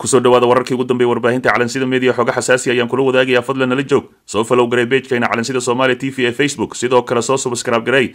kusoo dhawaada wararkii ugu dambeeye warbaahinta calansida media xooga xasaasi ayaan kula wadaagayaa fadlan nala joog soo falow garey beejkeena calansida soomaaliya t v ee facebook sidoo kale soo subscribe garay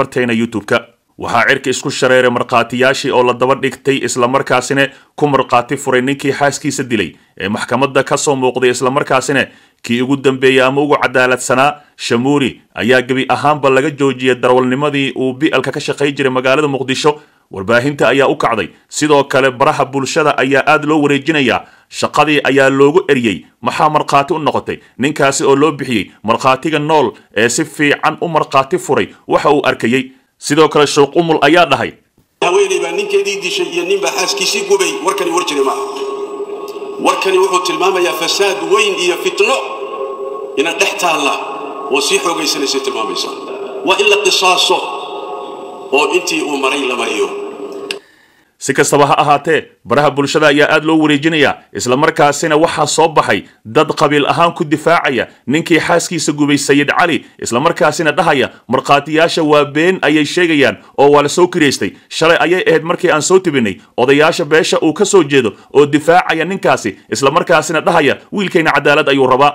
barteena youtube-ka waxaa cirka isku shareeray markhaatiyaashii oo la daba dhigtay islamarkaasina ku markhaati furay ninkii xaaskiisa dilay ee maxkamadda ka soo muuqday islamarkaasina kii ugu dambeeyey ama ugu cadaaladsanaa shamuuri ayaa gebi ahaanba laga joojiyay darwalnimadii uu bi'alka ka shaqay jiray magaalada muqdisho warbaahinta ayaa u kacday sidoo kale baraha bulshada ayaa aada loo wareejinayaa shaqadii ayaa loogu eryey maxaa markhaati u noqotay ninkaasi oo loo bixiyey markhaatiga nool ee si fiican u markhaati furay waxa uu arkayey sidoo kale showq umul ayaa dhahay haweeney baa ninkeedii dishay iyo ninbaa xaaskiisii gubay warkani war jiri maaha warkani wuxuu tilmaamayaa fasaad weyn iyo fitno inaad dhex taalla oo sii xoogaysanaysa tilmaamaysa waa in la qisaaso oo intii uu maray la mariyo si kastaba ha ahaatee baraha bulshada ayaa aad loo wareejinayaa isla markaasina waxaa soo baxay dad qabiil ahaan ku difaacaya ninkii xaaskiisa gubay sayid cali isla markaasina dhahaya markhaatiyaasha waa been ayay sheegayaan oo waa la soo kiraystay shalay ayay ahayd markii aan soo tibinay odayaasha beesha uu ka soo jeedo oo difaacaya ninkaasi isla markaasina dhahaya wiilkayna cadaalad ayuu rabaa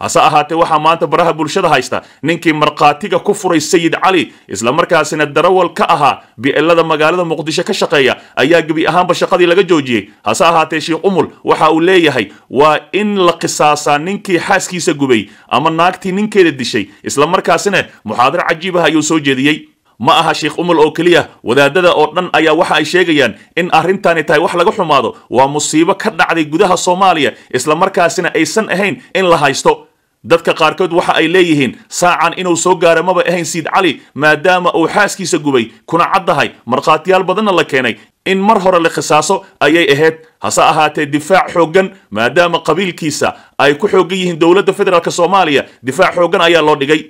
hase ahaatee waxaa maanta baraha bulshada haysta ninkii markhaatiga ku furay sayid cali islamarkaasina darawal ka ahaa bi'elada magaalada muqdisho ka shaqeeya ayaa gebi ahaanba shaqadii laga joojiyey hase ahaatee sheikh umul waxa uu leeyahay waa in la qisaasaa ninkii xaaskiisa gubay ama naagtii ninkeeda dishay islamarkaasina muxaadar cajiib ah ayuu soo jeediyey ma aha sheikh umul oo keliya wadaaddada oo dhan ayaa waxa ay sheegayaan in arrintaani tahay wax laga xumaado waa musiibo ka dhacday gudaha soomaaliya isla markaasina aysan ahayn in la haysto dadka qaarkood waxa ay leeyihiin saacan inuu soo gaara maba ahayn siid cali maadaama uu xaaskiisa gubay kuna caddahay markhaatiyaal badanna la keenay in mar hore la khisaaso ayay ahayd hase ahaatee difaac xooggan maadaama qabiilkiisa ay ku xooggan yihiin dowladda federaalk soomaaliya difaac xooggan ayaa loo dhigay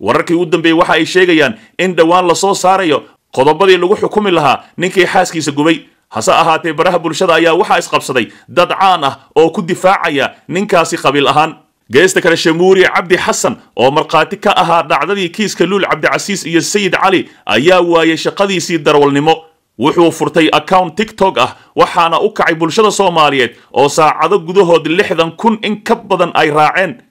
wararkii u dambeeyey waxa ay sheegayaan in dhowaan lasoo saarayo qodobadii lagu xukumi lahaa ninkii xaaskiisa gubay hase ahaatee baraha bulshada ayaa waxaa isqabsaday dad caan ah oo ku difaacaya ninkaasi qabiil ahaan geesta kale shamuuriye cabdi xasan oo markhaati ka ahaa dhacdadii kiiska luul cabdicasiis iyo sayid cali ayaa waayey shaqadiisii darwalnimo wuxuu furtay account tiktok ah waxaana u kacay bulshada soomaaliyeed oo saacado gudahood lixdan kun in ka badan ay raaceen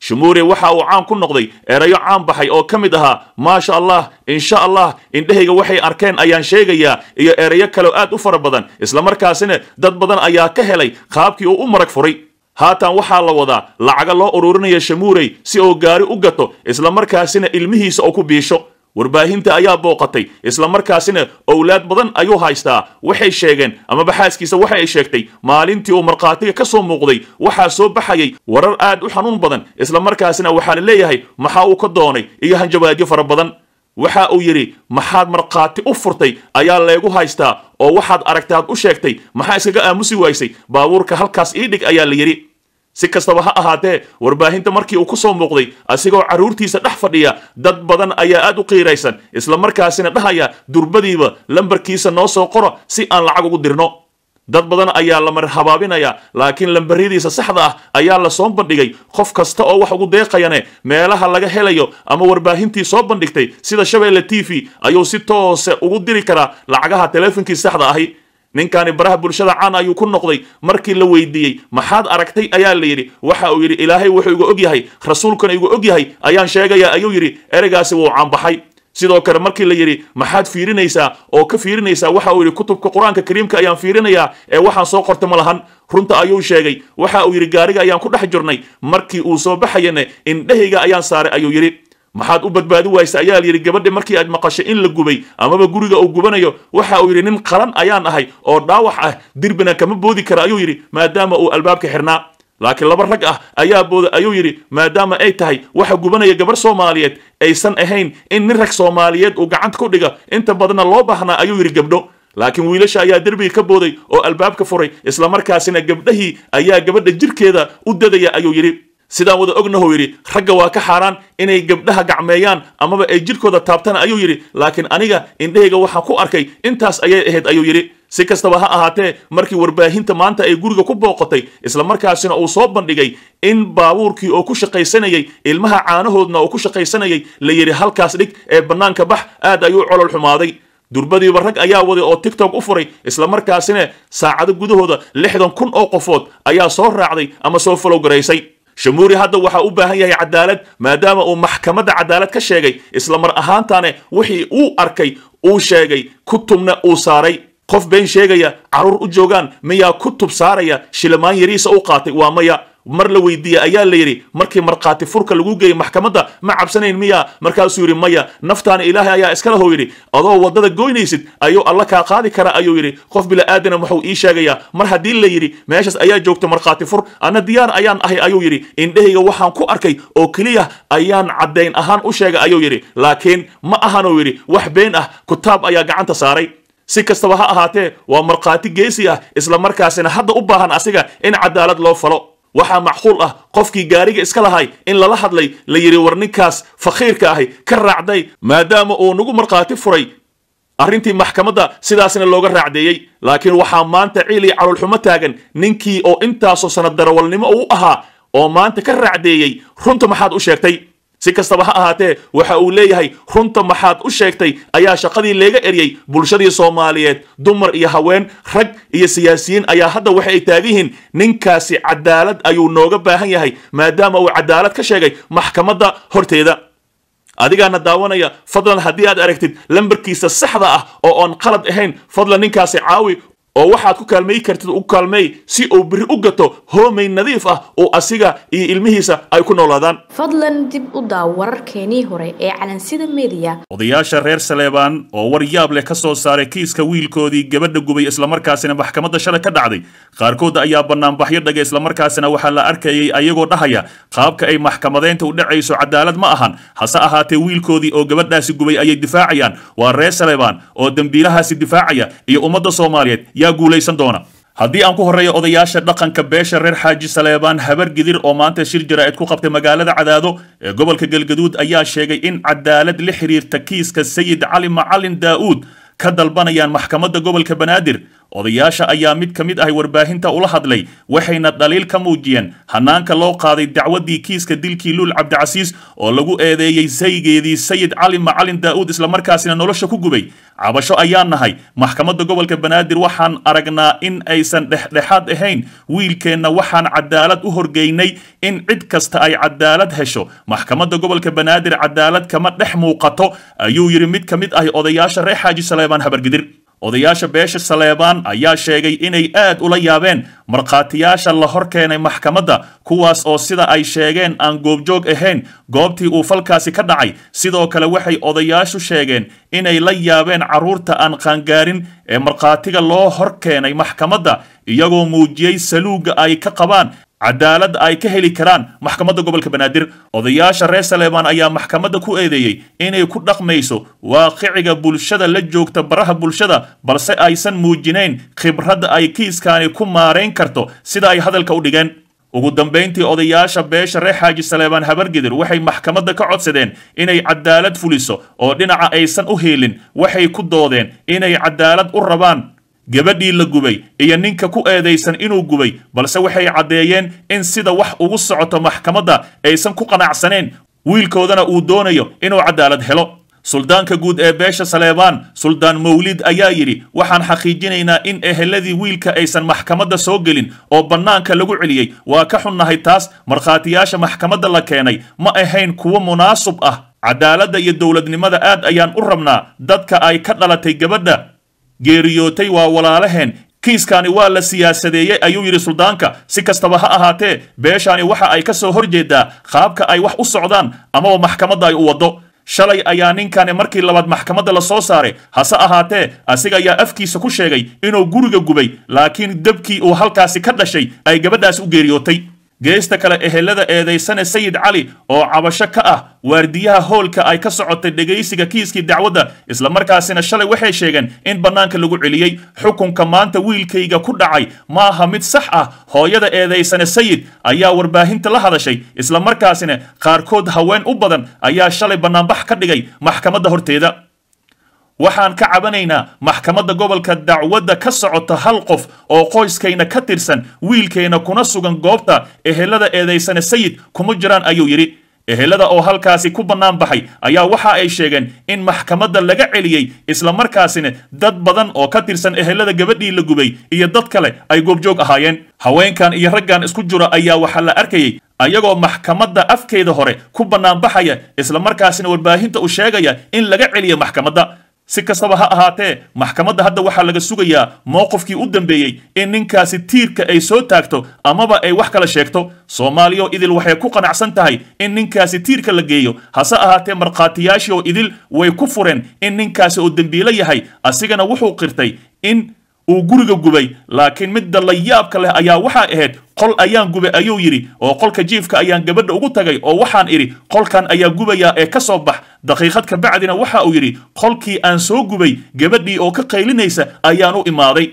shamuuriye waxa uu caan ku noqday erayo caan baxay oo ka mid ahaa maasha allah insha allah indhehayga waxay arkeen ayaan sheegayaa iyo erayo kaleo aad u fara badan islamarkaasina dad badan ayaa ka helay qaabkii uu u marag furay haatan waxaa la wadaa lacaga loo ururinaya shamuurey si oo gaari u gato isla markaasina ilmihiisa oo ku biisho warbaahinta ayaa booqatay isla markaasina owlaad badan ayuu haystaa waxay sheegeen amaba xaaskiisa waxa ay sheegtay maalintii uu markhaatiga ka soo muuqday waxaa soo baxayay warar aad u xanuun badan isla markaasina waxaa la leeyahay maxaa uu ka doonay iyo hanjabaadyo fara badan waxa uu yidhi maxaad markhaati u furtay ayaa laygu haystaa oo waxaad aragtaad u sheegtay maxaa iskaga aamusi waysay baabuurka halkaas ii dhig ayaa la yidhi si kastaba ha ahaatee warbaahinta markii uu ku soo muuqday asigoo carruurtiisa dhex fadhiya dad badan ayaa aad u qiiraysan isla markaasina dhahaya durbadiiba lambarkiisa noo soo qora si aan lacag ugu dirno dad badan ayaa la marhabaabinaya laakiin lambaryadiisa saxda ah ayaa la soo bandhigay qof kasta oo wax ugu deeqayane meelaha laga helayo ama warbaahintii soo bandhigtay sida shabeelle t v ayuu si toose ugu diri karaa lacagaha teleefonkii saxda ahi ninkani baraha bulshada caan ayuu ku noqday markii la weydiiyey maxaad aragtay ayaa la yidhi waxa uu yidhi ilaahay wuxuu igu og yahay rasuulkuna igu og yahay ayaan sheegaya ayuu yidhi ereygaasi wuu caanbaxay sidoo kale markii la yidhi maxaad fiirinaysaa oo ka fiirinaysaa waxa uu yidhi kutubka qur-aanka kariimka ayaan fiirinayaa ee waxaan soo qortay malahan runta ayuu sheegay waxa uu yidhi gaariga ayaan ku dhex jirnay markii uu soo baxayane indhehayga ayaan saaray ayuu yidhi maxaad u badbaadi waysa ayaa layidhi gabadha markii aad maqashay in la gubay amaba guriga uu gubanayo waxa uu yidhi nin qalan ayaan ahay oo dhaawax ah dirbina kama boodi kara ayuu yidhi maadaama uu albaabka xirnaa laakiin laba rag ah ayaa booda ayuu yidhi maadaama ay tahay waxa gubanaya gabadh soomaaliyeed aysan ahayn in nin rag soomaaliyeed uu gacanta ku dhiga inta badanna loo baahnaa ayuu yidhi gabdho laakiin wiilasha ayaa derbiga ka booday oo albaabka furay isla markaasina gabdhahii ayaa gabadha jirhkeeda u dadaya ayuu yidhi sidaan wada ognahuu yidhi ragga waa ka xaaraan inay gabdhaha gacmeeyaan amaba ay jidhkooda taabtaan ayuu yidhi laakiin aniga indhahayga waxaan ku arkay intaas ayay ahayd ayuu yidhi si kastaba ha ahaatee markii warbaahinta maanta ay guriga ku booqatay isla markaasina uu soo bandhigay in baabuurkii oo ku shaqaysanayay ilmaha caanahoodna oo ku shaqaysanayay la yidhi halkaas dhig ee bannaanka bax aad ayuu colol xumaaday durbadiiba rag ayaa waday oo tiktok u furay isla markaasina saacado gudahooda lixdan kun oo qofood ayaa soo raacday ama soo falowgaraysay shamuuri hadda waxaa u baahan yahay cadaalad maadaama uu maxkamadda cadaalad ka sheegay isla mar ahaantaane wixii uu arkay uu sheegay ku tubna uu saaray qof been sheegaya caruur u joogaan miyaa ku tub saaraya shilimaan yariisa u qaatay waa maya mar la weydiiye ayaa la yidhi markii markhaati furka lagu geeyey maxkamadda ma cabsanayn miyaa markaasuu yidhi maya naftaana ilaahay ayaa iska lahoo yidhi adoo waddada goynaysid ayuu alla kaa qaadi kara ayuu yidhi qof bila'aadana wuxuu ii sheegayaa mar haddii la yidhi meeshaas ayaa joogta markhaati fur anna diyaar ayaan ahay ayuu yidhi indhahayga waxaan ku arkay oo keliya ayaan caddayn ahaan u sheegay ayuu yidhi laakiin ma ahanuu yidhi wax been ah kutaab ayaa gacanta saaray si kastaba ha ahaatee waa markhaati geesi ah isla markaasina hadda u baahan asiga in cadaalad loo falo waxaa macquul ah qofkii gaariga iska lahay in lala hadlay la yidhi war ninkaas fakhiirka ahi ka raacday maadaama uu nagu markhaati furay arrintii maxkamadda sidaasina looga raacdeeyey laakiin waxaa maanta ciil iyo caloolxumo taagan ninkii oo intaasoo sanad darawalnimo u ahaa oo maanta ka raacdeeyey runta maxaad u sheegtay si kastaba ha ahaatee waxa uu leeyahay runta maxaad u sheegtay ayaa shaqadii leega eryey bulshadii soomaaliyeed dumar iyo haween rag iyo siyaasiyiin ayaa hadda waxa ay taagiyihiin ninkaasi cadaalad ayuu nooga baahan yahay maadaama uu cadaalad ka sheegay maxkamadda horteeda adigaana daawanaya fadlan haddii aad aragtid lambarkiisa saxda ah oo oon qalad ahayn fadlan ninkaasi caawi oo waxaad ku kaalmay kartid u kaalmeey si uu biri u gato hoomay nadiif ah oo asiga iyo ilmihiisa ay ku noolaadaan fadlan dib u daaw wararkeenii hore ee calansida mediya odayaasha reer saleebaan oo war yaab leh ka soo saaray kiiska wiilkoodii gabadha gubay islamarkaasina maxkamadda shalay ka dhacday qaarkood ayaa bannaanbaxyo dhagay islamarkaasina waxaa la arkayay ayagoo dhahaya qaabka ay maxkamadeynta u dhacayso cadaalad ma ahan hase ahaatee wiilkoodii oo gabadhaasi gubay ayay difaacayaan waa reer saleebaan oo dembiilahaasi difaacaya iyo ummadda soomaaliyeed ayaa guulaysan doona haddii aan ku horreeyo odayaasha dhaqanka beesha reer xaaji saleebaan habar gidir oo maanta shir jaraa'id ku qabtay magaalada cadaado ee gobolka galgaduud ayaa sheegay in cadaalad la xiriirta kiiska sayid cali macalin daa'uud ka dalbanayaan maxkamadda gobolka banaadir odayaasha ayaa mid ka mid ahi warbaahinta ula hadlay waxayna dhaliil ka muujiyeen hanaanka loo qaaday dacwaddii kiiska dilkii luul cabdicasiis oo lagu eedeeyey saygeedii sayid cali macalin daa'uud islamarkaasina nolosha ku gubay cabasho ayaan nahay maxkamadda gobolka banaadir waxaan aragnaa in aysan dhexdhexaad ahayn wiilkeenna waxaan cadaalad u horgeynay in cid kasta ay cadaalad hesho maxkamadda gobolka banaadir cadaalad kama dhex muuqato ayuu yidhi mid ka mid ahi odayaasha reer xaaji saleebaan habargidir odayaasha beesha saleebaan ayaa sheegay inay aad ula yaabeen markhaatiyaasha la hor keenay maxkamadda kuwaas oo sida ay sheegeen aan goobjoog ahayn goobtii uu falkaasi ka dhacay sidoo kale waxay odayaashu sheegeen inay la yaabeen carruurta aan qaangaarin ee markhaatiga loo hor keenay maxkamadda iyagoo muujiyey saluugga ay ka qabaan cadaalad ay ka heli karaan maxkamadda gobolka banaadir odayaasha reer saleebaan ayaa maxkamadda ku eedeeyey inay ku dhaqmayso waaqiciga bulshada la joogta baraha bulshada balse aysan muujinayn khibradda ay kiiskani ku maarayn karto sida ay hadalka u dhigeen ugu dambayntii odayaasha beesha reer xaaji saleebaan habargidir waxay maxkamadda ka codsadeen inay cadaalad fuliso oo dhinaca aysan u heelin waxay ku doodeen inay cadaalad u rabaan gabadhii la gubay iyo ninka ku eedaysan inuu gubay balse waxay caddeeyeen in sida wax ugu socoto maxkamadda aysan ku qanacsaneen wiilkoodana uu doonayo inuu cadaalad helo suldaanka guud ee beesha saleebaan suldaan mawlid ayaa yidhi waxaan xaqiijinaynaa in eheladii wiilka aysan maxkamadda soo gelin oo bannaanka lagu celiyey waa ka xunnahay taas markhaatiyaasha maxkamadda la keenay ma ahayn kuwo munaasub ah cadaaladda iyo dowladnimada aad ayaan u rabnaa dadka ay ka dhalatay gabadha geeriyootay waa walaalaheen kiiskaani waa la siyaasadeeyey ayuu yidhi suldaanka si kastaba ha ahaatee beeshaani waxa ay ka soo horjeedaa qaabka ay wax u socdaan amaba maxkamadda ay u waddo shalay ayaa ninkani markii labaad maxkamadda la soo saaray hase ahaatee asiga ayaa afkiisa ku sheegay inuu guriga gubay laakiin dabkii uu halkaasi ka dhashay ay gabadhaasi u geeriyootay geesta kale ehelada eedaysane sayid cali oo cabasho ka ah waardiyaha howlka ay ka socotay dhegaysiga kiiskii dacwadda islamarkaasina shalay waxay sheegeen in bannaanka lagu celiyey xukunka maanta wiilkayga ku dhacay maaha mid sax ah hooyada eedaysane sayid ayaa warbaahinta la hadashay islamarkaasina qaarkood haween u badan ayaa shalay bannaanbax ka dhigay maxkamadda horteeda waxaan ka cabanaynaa maxkamadda gobolka dacwadda ka socota hal qof oo qoyskayna ka tirsan wiilkayna kuna sugan goobta ehelada eedaysane sayid kuma jiraan ayuu yidhi ehelada oo halkaasi ku bannaan baxay ayaa waxa ay sheegeen in maxkamadda laga celiyey islamarkaasina dad badan oo ka tirsan ehelada gabadhii la gubay iyo dad kale ay goobjoog ahaayeen haweenkan iyo raggan isku jira ayaa waxaa la arkayey ayagoo maxkamadda afkeeda hore ku bannaan baxaya isla markaasina warbaahinta u sheegaya in laga celiyo maxkamadda si kastaba ha ahaatee maxkamadda hadda waxaa laga sugayaa mowqifkii u dambeeyey in ninkaasi tiirka ay soo taagto amaba ay wax kala sheegto soomaaliya oo idil waxay ku qanacsan tahay in ninkaasi tiirka la geeyo hase ahaatee markhaatiyaashii oo idil way ku fureen in ninkaasi oo dembiilo yahay asigana wuxuu qirtay in uu guriga gubay laakiin midda la yaabka leh ayaa waxaa ahayd qol ayaan gubay ayuu yidhi oo qolka jiifka ayaan gabadha ugu tagay oo waxaan idhi qolkan ayaa gubayaa ee ka soo bax daqiiqad kabacdina waxa uu yidhi qolkii aan soo gubay gabadhii oo ka qaylinaysa ayaan u imaaday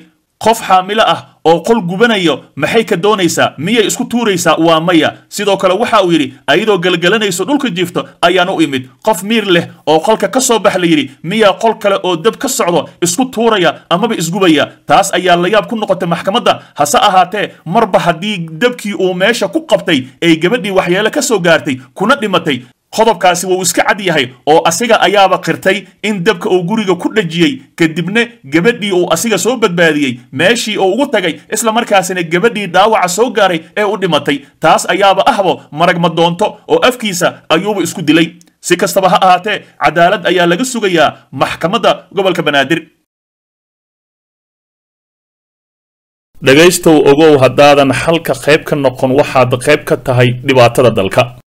qof xaamilo ah oo qol gubanayo maxay ka doonaysaa miyay isku tuuraysaa waa maya sidoo kale waxa uu yidhi ayadoo gelgelanayso dhulka jiifto ayaan u imid qof miir leh oo qolka ka soo bax la yidhi miyaa qol kale oo dab ka socdo isku tuuraya amaba isgubaya taas ayaa layaab ku noqotay maxkamadda hase ahaatee marba haddii dabkii uu meesha ku qabtay ay gabadhii waxyeelo ka soo gaartay kuna dhimatay qodobkaasi wuu iska cad yahay oo asiga ayaaba qirtay in dabka uu guriga ku dhajiyey kadibna gabadhii uu asiga soo badbaadiyey meeshii uu ugu tagay isla markaasina gabadhii dhaawaca soo gaaray ee u dhimatay taas ayaaba ahbo doonto oo afkiisa ayuuba isku dilay si kastaba ha ahaatee cadaalad ayaa laga sugayaa maxkamadda gobolka banaadir dhegaystow ogow haddaadan xalka qayb ka noqon waxaad qayb ka tahay dhibaatada dalka